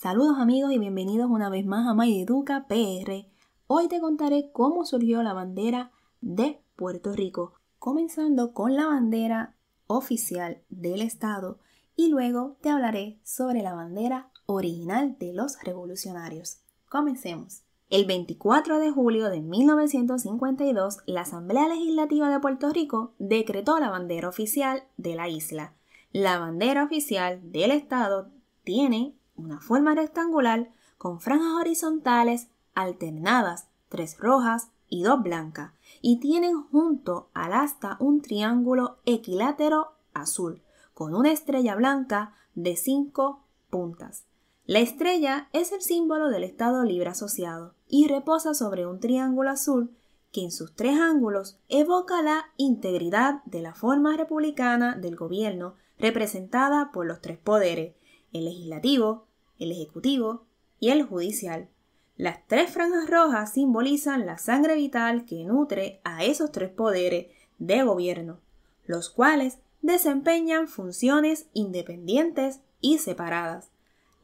Saludos amigos y bienvenidos una vez más a My Educa PR. Hoy te contaré cómo surgió la bandera de Puerto Rico, comenzando con la bandera oficial del Estado y luego te hablaré sobre la bandera original de los revolucionarios. Comencemos. El 24 de julio de 1952, la Asamblea Legislativa de Puerto Rico decretó la bandera oficial de la isla. La bandera oficial del Estado tiene una forma rectangular con franjas horizontales alternadas, tres rojas y dos blancas, y tienen junto al asta un triángulo equilátero azul con una estrella blanca de cinco puntas. La estrella es el símbolo del Estado libre asociado y reposa sobre un triángulo azul que en sus tres ángulos evoca la integridad de la forma republicana del gobierno representada por los tres poderes, el legislativo, el ejecutivo y el judicial. Las tres franjas rojas simbolizan la sangre vital que nutre a esos tres poderes de gobierno, los cuales desempeñan funciones independientes y separadas.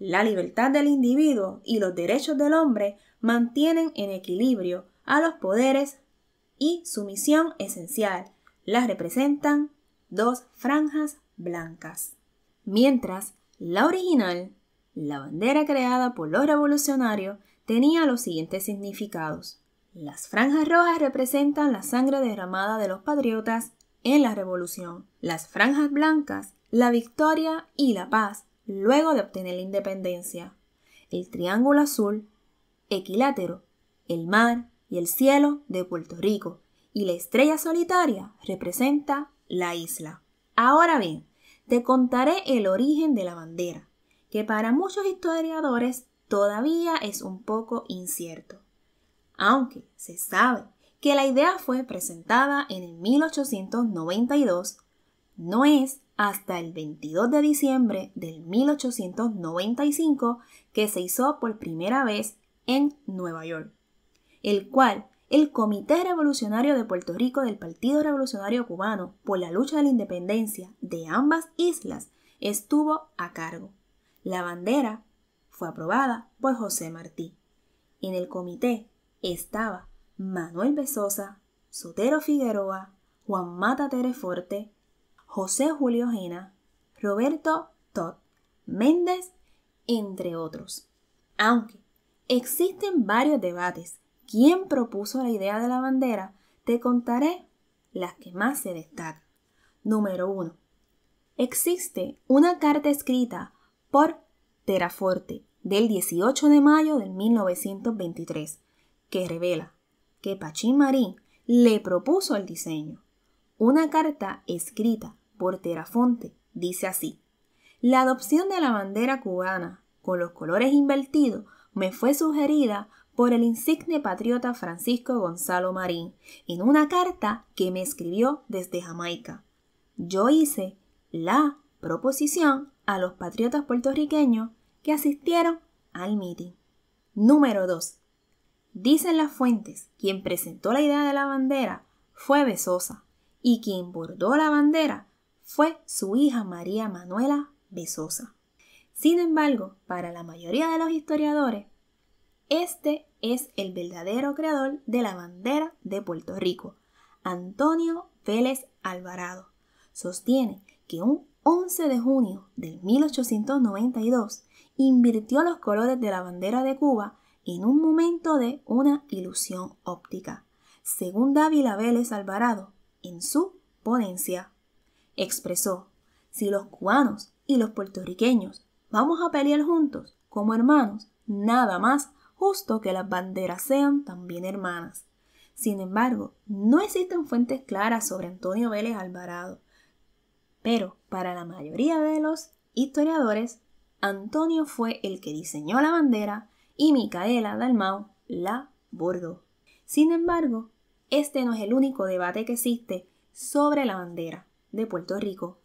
La libertad del individuo y los derechos del hombre mantienen en equilibrio a los poderes y su misión esencial las representan dos franjas blancas. Mientras la original la bandera creada por los revolucionarios tenía los siguientes significados. Las franjas rojas representan la sangre derramada de los patriotas en la revolución, las franjas blancas la victoria y la paz luego de obtener la independencia, el triángulo azul, equilátero, el mar y el cielo de Puerto Rico, y la estrella solitaria representa la isla. Ahora bien, te contaré el origen de la bandera que para muchos historiadores todavía es un poco incierto, aunque se sabe que la idea fue presentada en el 1892, no es hasta el 22 de diciembre del 1895 que se hizo por primera vez en Nueva York, el cual el Comité Revolucionario de Puerto Rico del Partido Revolucionario Cubano por la lucha de la independencia de ambas islas estuvo a cargo. La bandera fue aprobada por José Martí. En el comité estaba Manuel Besosa, Sotero Figueroa, Juan Mata Tereforte, José Julio Gena, Roberto Todd, Méndez, entre otros. Aunque existen varios debates, quién propuso la idea de la bandera, te contaré las que más se destacan. Número 1. Existe una carta escrita por Teraforte del 18 de mayo de 1923, que revela que Pachín Marín le propuso el diseño. Una carta escrita por Terafonte dice así: La adopción de la bandera cubana con los colores invertidos me fue sugerida por el insigne patriota Francisco Gonzalo Marín en una carta que me escribió desde Jamaica. Yo hice la proposición a los patriotas puertorriqueños que asistieron al meeting. Número 2. Dicen las fuentes, quien presentó la idea de la bandera fue Besosa y quien bordó la bandera fue su hija María Manuela Besosa. Sin embargo, para la mayoría de los historiadores, este es el verdadero creador de la bandera de Puerto Rico, Antonio Vélez Alvarado. Sostiene que un 11 de junio de 1892 invirtió los colores de la bandera de Cuba en un momento de una ilusión óptica, según Dávila Vélez Alvarado en su ponencia. Expresó, si los cubanos y los puertorriqueños vamos a pelear juntos como hermanos, nada más justo que las banderas sean también hermanas. Sin embargo, no existen fuentes claras sobre Antonio Vélez Alvarado, pero para la mayoría de los historiadores, Antonio fue el que diseñó la bandera y Micaela Dalmau la bordó. Sin embargo, este no es el único debate que existe sobre la bandera de Puerto Rico.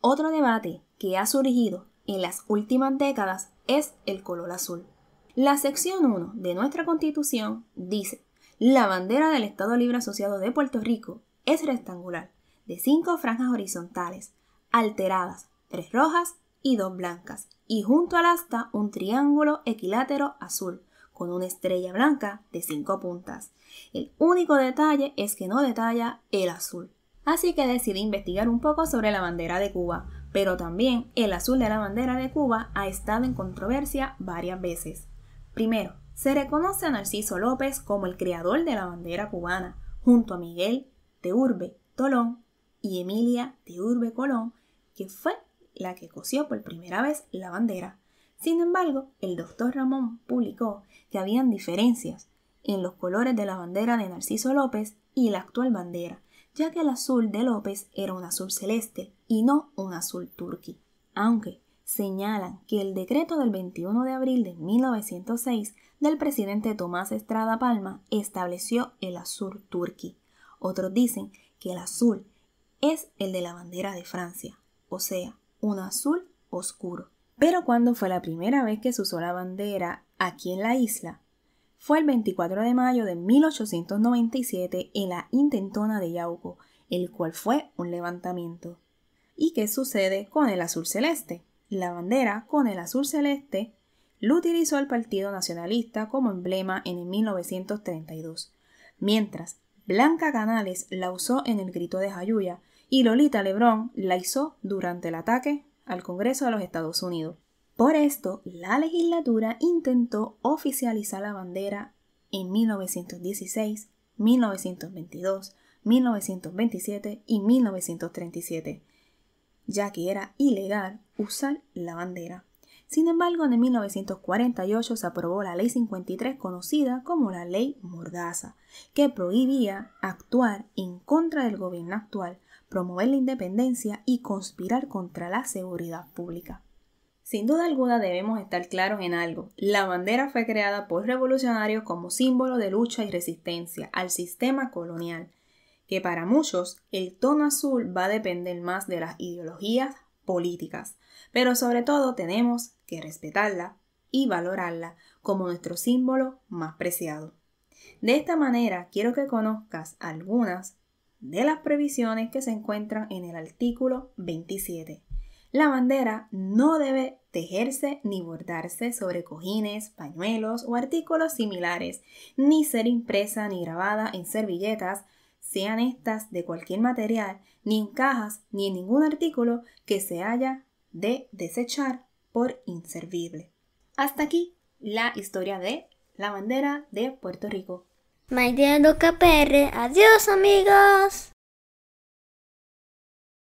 Otro debate que ha surgido en las últimas décadas es el color azul. La sección 1 de nuestra constitución dice, la bandera del Estado Libre Asociado de Puerto Rico es rectangular, de cinco franjas horizontales, alteradas, tres rojas y dos blancas, y junto al asta un triángulo equilátero azul, con una estrella blanca de cinco puntas. El único detalle es que no detalla el azul. Así que decidí investigar un poco sobre la bandera de Cuba, pero también el azul de la bandera de Cuba ha estado en controversia varias veces. Primero, se reconoce a Narciso López como el creador de la bandera cubana, junto a Miguel de Urbe Tolón y Emilia de Urbe Colón, que fue la que cosió por primera vez la bandera. Sin embargo, el doctor Ramón publicó que habían diferencias en los colores de la bandera de Narciso López y la actual bandera, ya que el azul de López era un azul celeste y no un azul turquí. Aunque señalan que el decreto del 21 de abril de 1906 del presidente Tomás Estrada Palma estableció el azul turquí. Otros dicen que el azul es el de la bandera de Francia o sea, un azul oscuro. Pero cuando fue la primera vez que se usó la bandera aquí en la isla, fue el 24 de mayo de 1897 en la intentona de Yauco, el cual fue un levantamiento. ¿Y qué sucede con el azul celeste? La bandera con el azul celeste lo utilizó el Partido Nacionalista como emblema en 1932, mientras Blanca Canales la usó en el grito de Jayuya y Lolita Lebrón la hizo durante el ataque al Congreso de los Estados Unidos. Por esto, la legislatura intentó oficializar la bandera en 1916, 1922, 1927 y 1937, ya que era ilegal usar la bandera. Sin embargo, en 1948 se aprobó la Ley 53 conocida como la Ley Mordaza, que prohibía actuar en contra del gobierno actual promover la independencia y conspirar contra la seguridad pública. Sin duda alguna debemos estar claros en algo. La bandera fue creada por revolucionarios como símbolo de lucha y resistencia al sistema colonial, que para muchos el tono azul va a depender más de las ideologías políticas, pero sobre todo tenemos que respetarla y valorarla como nuestro símbolo más preciado. De esta manera quiero que conozcas algunas de las previsiones que se encuentran en el artículo 27. La bandera no debe tejerse ni bordarse sobre cojines, pañuelos o artículos similares, ni ser impresa ni grabada en servilletas, sean estas de cualquier material, ni en cajas, ni en ningún artículo que se haya de desechar por inservible. Hasta aquí la historia de la bandera de Puerto Rico. My Adiós amigos.